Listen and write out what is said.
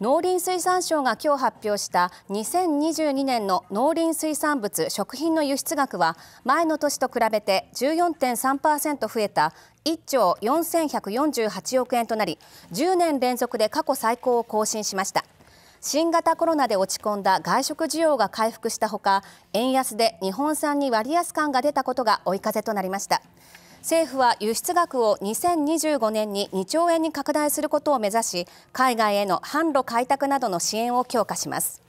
農林水産省が今日発表した2022年の農林水産物食品の輸出額は前の年と比べて14.3%増えた1兆4148億円となり10年連続で過去最高を更新しました新型コロナで落ち込んだ外食需要が回復したほか円安で日本産に割安感が出たことが追い風となりました政府は輸出額を2025年に2兆円に拡大することを目指し海外への販路開拓などの支援を強化します